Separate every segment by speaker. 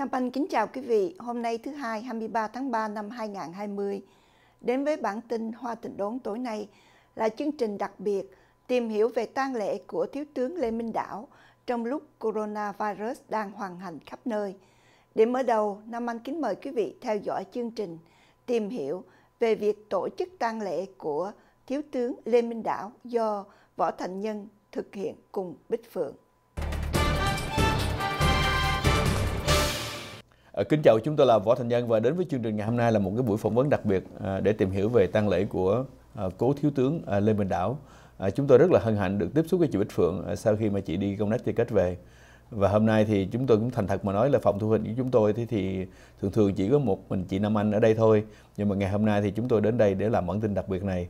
Speaker 1: Nam Anh kính chào quý vị. Hôm nay thứ hai 23 tháng 3 năm 2020. Đến với bản tin Hoa Tịnh Đốn tối nay là chương trình đặc biệt tìm hiểu về tang lễ của Thiếu tướng Lê Minh Đảo trong lúc coronavirus đang hoàn hành khắp nơi. Để mở đầu, Nam Anh kính mời quý vị theo dõi chương trình tìm hiểu về việc tổ chức tang lễ của Thiếu tướng Lê Minh Đảo do Võ Thành Nhân thực hiện cùng Bích Phượng.
Speaker 2: Ờ, kính chào chúng tôi là Võ Thành Nhân và đến với chương trình ngày hôm nay là một cái buổi phỏng vấn đặc biệt ờ, để tìm hiểu về tang lễ của ờ, cố thiếu tướng Lê Minh Đảo. Chúng tôi rất là hân hạnh được tiếp xúc với chị Bích Phượng sau khi mà chị đi công tác chơi kết về. Và hôm nay thì chúng tôi cũng thành thật mà nói là phòng thu hình của chúng tôi thì, thì thường thường chỉ có một mình chị Nam Anh ở đây thôi. Nhưng mà ngày hôm nay thì chúng tôi đến đây để làm bản tin đặc biệt này.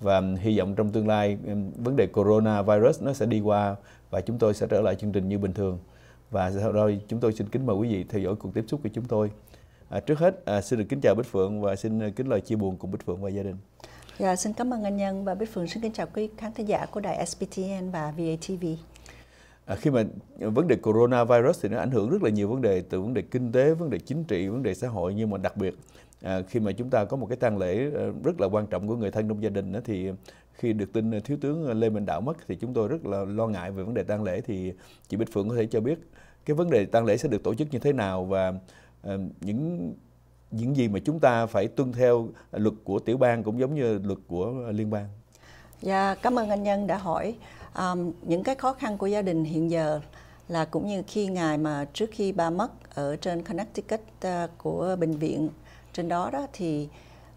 Speaker 2: Và hy vọng trong tương lai vấn đề corona virus nó sẽ đi qua và chúng tôi sẽ trở lại chương trình như bình thường và sau đó chúng tôi xin kính mời quý vị theo dõi cuộc tiếp xúc của chúng tôi. À, trước hết à, xin được kính chào Bích Phượng và xin à, kính lời chia buồn cùng Bích Phượng và gia đình.
Speaker 1: Dạ, xin cảm ơn anh Nhân và Bích Phượng xin kính chào quý khán thính giả của đài SPTN và VATV.
Speaker 2: À, khi mà vấn đề coronavirus thì nó ảnh hưởng rất là nhiều vấn đề từ vấn đề kinh tế, vấn đề chính trị, vấn đề xã hội nhưng mà đặc biệt à, khi mà chúng ta có một cái tang lễ à, rất là quan trọng của người thân trong gia đình đó, thì khi được tin ờ, thiếu tướng ờ, Lê Minh Đạo mất thì chúng tôi rất là lo ngại về vấn đề tang lễ thì chị Bích Phượng có thể cho biết cái vấn đề tang lễ sẽ được tổ chức như thế nào và uh, những những gì mà chúng ta phải tuân theo luật của tiểu bang cũng giống như luật của liên bang.
Speaker 1: Dạ, cảm ơn anh Nhân đã hỏi. Um, những cái khó khăn của gia đình hiện giờ là cũng như khi ngài mà trước khi ba mất ở trên Connecticut uh, của bệnh viện trên đó đó thì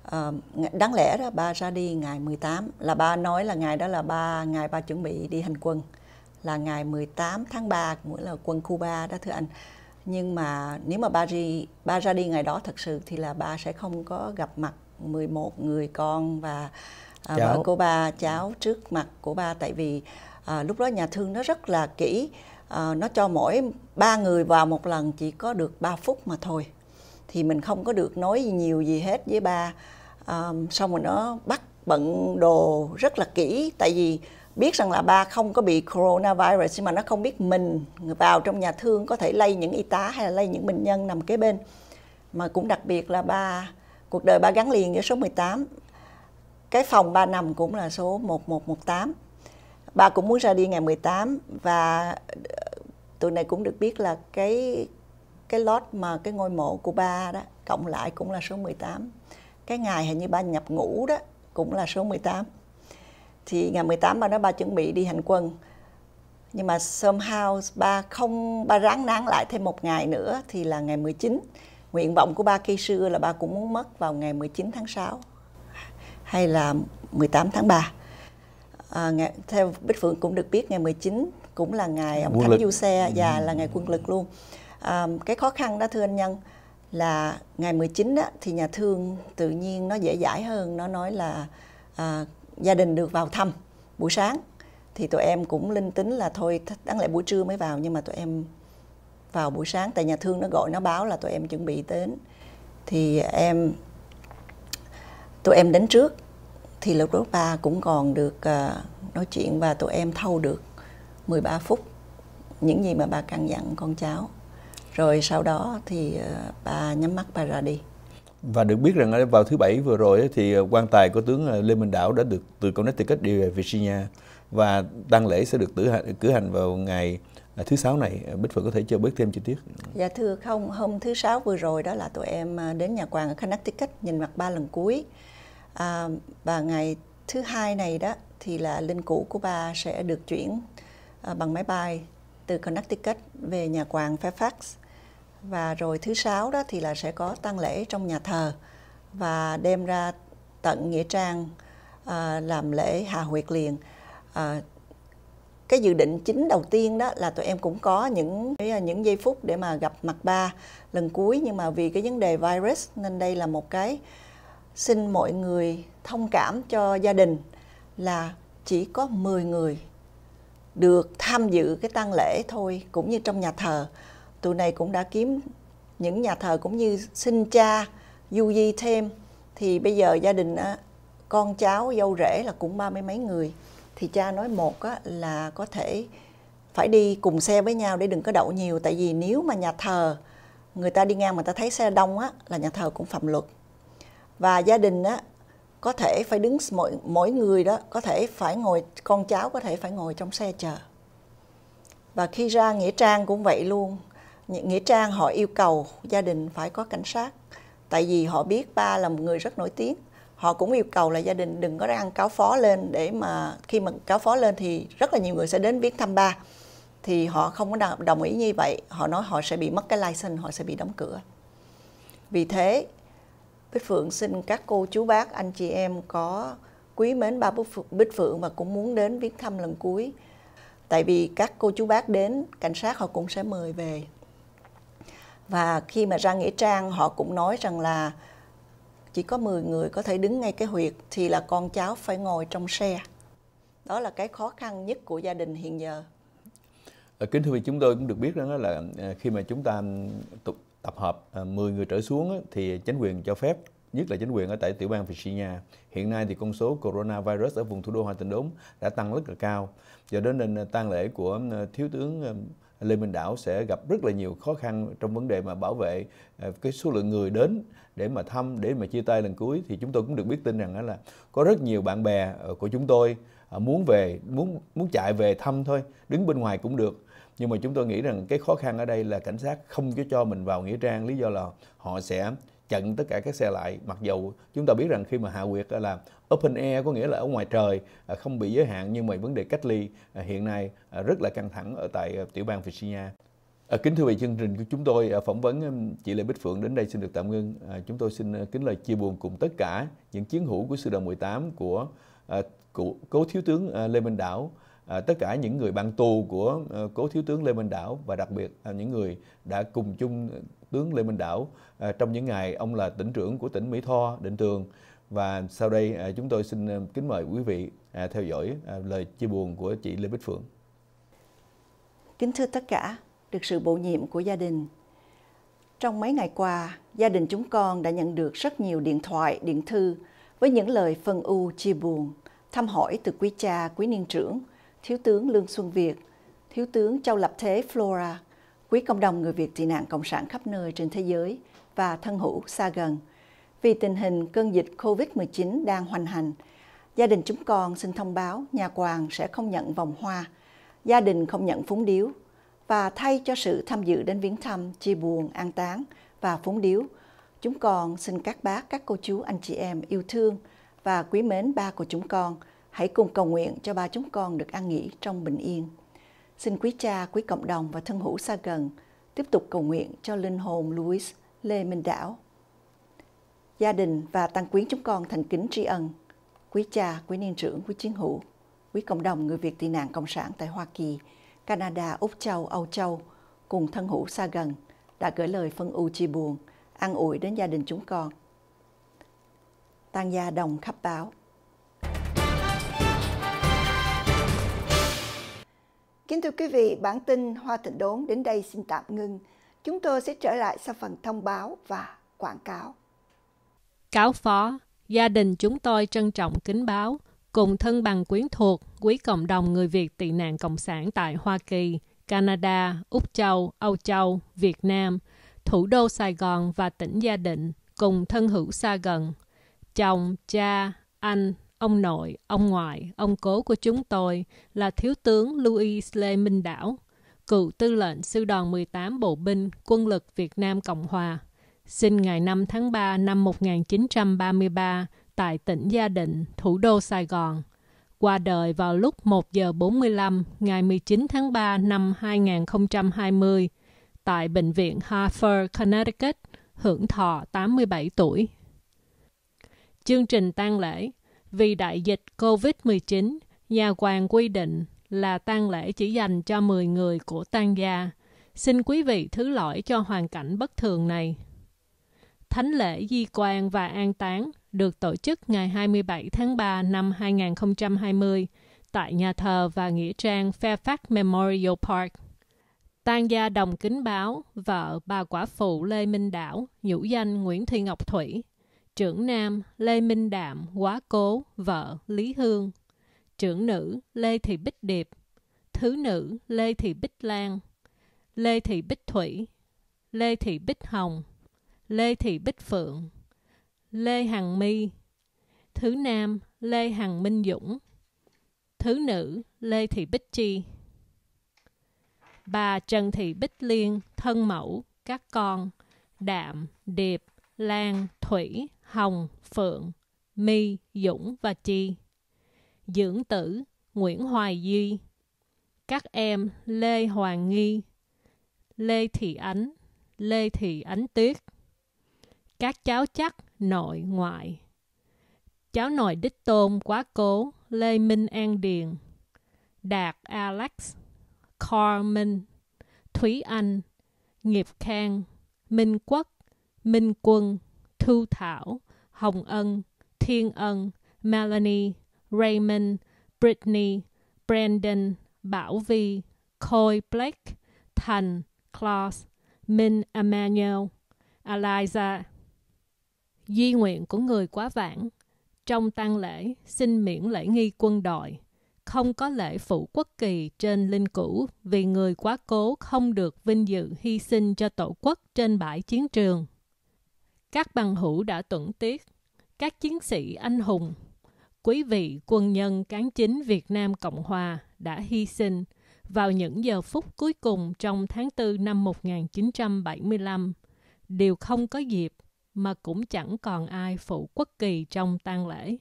Speaker 1: À, đáng lẽ đó ba ra đi ngày 18 là ba nói là ngày đó là ba ngày ba chuẩn bị đi hành quân là ngày 18 tháng 3 nghĩa là quân Cuba đó thưa anh nhưng mà nếu mà ba đi ba ra đi ngày đó thật sự thì là ba sẽ không có gặp mặt 11 người con và à, vợ của ba cháu trước mặt của ba tại vì à, lúc đó nhà thương nó rất là kỹ à, nó cho mỗi ba người vào một lần chỉ có được 3 phút mà thôi thì mình không có được nói nhiều gì hết với ba à, xong rồi nó bắt bận đồ rất là kỹ tại vì biết rằng là ba không có bị coronavirus nhưng mà nó không biết mình vào trong nhà thương có thể lây những y tá hay là lây những bệnh nhân nằm kế bên mà cũng đặc biệt là ba cuộc đời ba gắn liền với số 18 cái phòng ba nằm cũng là số 1118 ba cũng muốn ra đi ngày 18 và ờ, tụi này cũng được biết là cái cái lót mà cái ngôi mộ của ba đó cộng lại cũng là số 18 cái ngày hình như ba nhập ngũ đó cũng là số 18 thì ngày 18 ba nói ba chuẩn bị đi hành quân nhưng mà somehow ba không ba ráng nán lại thêm một ngày nữa thì là ngày 19 nguyện vọng của ba khi xưa là ba cũng muốn mất vào ngày 19 tháng 6 hay là 18 tháng 3 à, ngày, theo Bích Phượng cũng được biết ngày 19 cũng là ngày ông quân Thánh Du Xe và dạ, ừ. là ngày quân lực luôn à, cái khó khăn đó thưa anh nhân là ngày 19 đó, thì nhà thương tự nhiên nó dễ dãi hơn nó nói là à, gia đình được vào thăm buổi sáng thì tụi em cũng linh tính là thôi đáng lẽ buổi trưa mới vào nhưng mà tụi em vào buổi sáng tại nhà thương nó gọi nó báo là tụi em chuẩn bị đến thì em tụi em đến trước thì lúc đó ba cũng còn được uh, nói chuyện và tụi em thâu được 13 phút những gì mà bà căn dặn con cháu rồi sau đó thì ờ, bà nhắm mắt bà ra đi
Speaker 2: và được biết rằng ờ, vào thứ bảy vừa rồi thì ờ, quan tài của tướng Lê Minh Đảo đã được từ Connecticut đi về Virginia và tang lễ sẽ được tử hành, cử hành vào ngày thứ sáu này Bích Phượng có thể cho biết thêm chi tiết.
Speaker 1: Dạ thưa không, hôm thứ sáu vừa rồi đó là tụi em đến nhà quan ở Connecticut nhìn mặt ba lần cuối à, và ngày thứ hai này đó thì là linh cũ của bà sẽ được chuyển bằng máy bay từ Connecticut về nhà quan Fairfax và rồi thứ sáu đó thì là sẽ có tang lễ trong nhà thờ và đem ra tận nghĩa trang à, làm lễ hà huyệt liền à, cái dự định chính đầu tiên đó là tụi em cũng có những à, những giây phút để mà gặp mặt ba lần cuối nhưng mà vì cái vấn đề virus nên đây là một cái xin mọi người thông cảm cho gia đình là chỉ có 10 người được tham dự cái tang lễ thôi cũng như trong nhà thờ tụi này cũng đã kiếm những nhà thờ cũng như sinh cha du di thêm thì bây giờ gia đình con cháu dâu rể là cũng ba mươi mấy người thì cha nói một là có thể phải đi cùng xe với nhau để đừng có đậu nhiều tại vì nếu mà nhà thờ người ta đi ngang mà ta thấy xe đông á là nhà thờ cũng phạm luật và gia đình á có thể phải đứng mỗi mỗi người đó có thể phải ngồi con cháu có thể phải ngồi trong xe chờ và khi ra nghĩa trang cũng vậy luôn nghĩa trang họ yêu cầu gia đình phải có cảnh sát tại vì họ biết ba là một người rất nổi tiếng họ cũng yêu cầu là gia đình đừng có đăng cáo phó lên để mà khi mà cáo phó lên thì rất là nhiều người sẽ đến viếng thăm ba thì họ không có đồng ý như vậy họ nói họ sẽ bị mất cái license họ sẽ bị đóng cửa vì thế Bích Phượng xin các cô chú bác anh chị em có quý mến ba Bích Phượng mà cũng muốn đến viếng thăm lần cuối tại vì các cô chú bác đến cảnh sát họ cũng sẽ mời về và khi mà ra nghĩa trang họ cũng nói rằng là chỉ có 10 người có thể đứng ngay cái huyệt thì là con cháu phải ngồi trong xe đó là cái khó khăn nhất của gia đình hiện giờ
Speaker 2: ờ, kính thưa vị chúng tôi cũng được biết rằng là ờ, khi mà chúng ta tập hợp 10 ờ, người trở xuống thì chính quyền cho phép nhất là chính quyền ở tại tiểu bang Virginia. Hiện nay thì con số coronavirus ở vùng thủ đô Hoa Tịnh Đốn đã tăng rất là cao. Do đến nên tang lễ của thiếu tướng Lê Minh Đảo sẽ gặp rất là nhiều khó khăn trong vấn đề mà bảo vệ à, cái số lượng người đến để mà thăm, để mà chia tay lần cuối thì chúng tôi cũng được biết tin rằng là có rất nhiều bạn bè ờ, của chúng tôi à, muốn về, muốn muốn chạy về thăm thôi, đứng bên ngoài cũng được. Nhưng mà chúng tôi nghĩ rằng cái khó khăn ở đây là cảnh sát không cho cho mình vào nghĩa trang lý do là họ sẽ chặn tất cả các xe lại mặc dù chúng ta biết rằng khi mà hạ quyệt là open air có nghĩa là ở ngoài trời à, không bị giới hạn nhưng mà vấn đề cách ly à, hiện nay à, rất là căng thẳng ở tại tiểu bang Virginia Kính thưa vị, chương trình của chúng tôi phỏng vấn chị Lê Bích Phượng đến đây xin được tạm ngưng. Chúng tôi xin kính lời chia buồn cùng tất cả những chiến hữu của sư đoàn 18 của cố thiếu tướng Lê Minh Đảo À, tất cả những người bạn tù của ờ, cố thiếu tướng Lê Minh Đảo và đặc biệt à, những người đã cùng chung tướng Lê Minh Đảo à, trong những ngày ông là tỉnh trưởng của tỉnh Mỹ Tho, Định Tường và sau đây à, chúng tôi xin ờ, kính mời quý vị theo dõi lời chia buồn của chị Lê Bích Phượng.
Speaker 1: Kính thưa tất cả, được sự bổ nhiệm của gia đình. Trong mấy ngày qua, gia đình chúng con đã nhận được rất nhiều điện thoại, điện thư với những lời phân u chia buồn, thăm hỏi từ quý cha, quý niên trưởng – Thiếu tướng Lương Xuân Việt, Thiếu tướng Châu Lập Thế Flora, quý cộng đồng người Việt tị nạn cộng sản khắp nơi trên thế giới và thân hữu xa gần. Vì tình hình cơn dịch COVID-19 đang hoành hành, gia đình chúng con xin thông báo nhà quàng sẽ không nhận vòng hoa, gia đình không nhận phúng điếu và thay cho sự tham dự đến viếng thăm, chia buồn, an táng và phúng điếu, chúng con xin các bác, các cô chú, anh chị em yêu thương và quý mến ba của chúng con – Hãy cùng cầu nguyện cho ba chúng con được an nghỉ trong bình yên. Xin quý cha, quý cộng đồng và thân hữu xa gần tiếp tục cầu nguyện cho linh hồn Louis Lê Minh Đảo. Gia đình và tăng quyến chúng con thành kính tri ân. Quý cha, quý niên trưởng, quý chiến hữu, quý cộng đồng người Việt tị nạn Cộng sản tại Hoa Kỳ, Canada, Úc Châu, Âu Châu cùng thân hữu xa gần đã gửi lời phân ưu chia buồn, an ủi đến gia đình chúng con. Tăng gia đồng khắp báo. Kính thưa quý vị, bản tin Hoa Thịnh Đốn đến đây xin tạm ngưng. Chúng tôi sẽ trở lại sau phần thông báo và quảng cáo.
Speaker 3: Cáo phó, gia đình chúng tôi trân trọng kính báo, cùng thân bằng quyến thuộc, quý cộng đồng người Việt tị nạn Cộng sản tại Hoa Kỳ, Canada, Úc Châu, Âu Châu, Việt Nam, thủ đô Sài Gòn và tỉnh Gia Định, cùng thân hữu xa gần, chồng, cha, anh, Ông nội, ông ngoại, ông cố của chúng tôi là Thiếu tướng Louis Lê Minh Đảo, cựu tư lệnh sư đoàn 18 Bộ binh Quân lực Việt Nam Cộng Hòa, sinh ngày 5 tháng 3 năm 1933 tại tỉnh Gia Định, thủ đô Sài Gòn. Qua đời vào lúc 1 giờ 45 ngày 19 tháng 3 năm 2020 tại Bệnh viện Hartford, Connecticut, hưởng thọ 87 tuổi. Chương trình tang lễ vì đại dịch COVID-19, nhà quan quy định là tang lễ chỉ dành cho 10 người của tang gia. Xin quý vị thứ lỗi cho hoàn cảnh bất thường này. Thánh lễ di quan và an táng được tổ chức ngày 27 tháng 3 năm 2020 tại nhà thờ và nghĩa trang Fairfax Memorial Park. Tang gia đồng kính báo, vợ bà quả phụ Lê Minh Đảo, nhũ danh Nguyễn Thị Ngọc Thủy Trưởng nam Lê Minh Đạm, Quá Cố, vợ Lý Hương. Trưởng nữ Lê Thị Bích Điệp. Thứ nữ Lê Thị Bích Lan. Lê Thị Bích Thủy. Lê Thị Bích Hồng. Lê Thị Bích Phượng. Lê Hằng My. Thứ nam Lê Hằng Minh Dũng. Thứ nữ Lê Thị Bích Chi. Bà Trần Thị Bích Liên, thân mẫu, các con, đạm, điệp, Lan, Thủy, Hồng, Phượng, My, Dũng và Chi. Dưỡng tử Nguyễn Hoài Duy. Các em Lê Hoàng Nghi, Lê Thị Ánh, Lê Thị Ánh Tuyết. Các cháu chắc nội ngoại. Cháu nội đích tôn quá cố Lê Minh An Điền. Đạt Alex, Carmen, Thúy Anh, Nghiệp Khang, Minh Quốc, Minh Quân, Thu Thảo, Hồng Ân, Thiên Ân, Melanie, Raymond, Brittany, Brandon, Bảo Vi, Khôi Blake, Thành, Klaus, Minh Emmanuel, Eliza. Di nguyện của người quá vãng trong tang lễ xin miễn lễ nghi quân đội không có lễ phụ quốc kỳ trên linh cữu vì người quá cố không được vinh dự hy sinh cho tổ quốc trên bãi chiến trường các bằng hữu đã tuẫn tiết, các chiến sĩ anh hùng, quý vị quân nhân cán chính Việt Nam Cộng Hòa đã hy sinh vào những giờ phút cuối cùng trong tháng 4 năm 1975, đều không có dịp mà cũng chẳng còn ai phụ quốc kỳ trong tang lễ.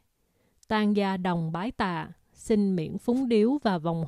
Speaker 3: Tang gia đồng bái tà, xin miễn phúng điếu và vòng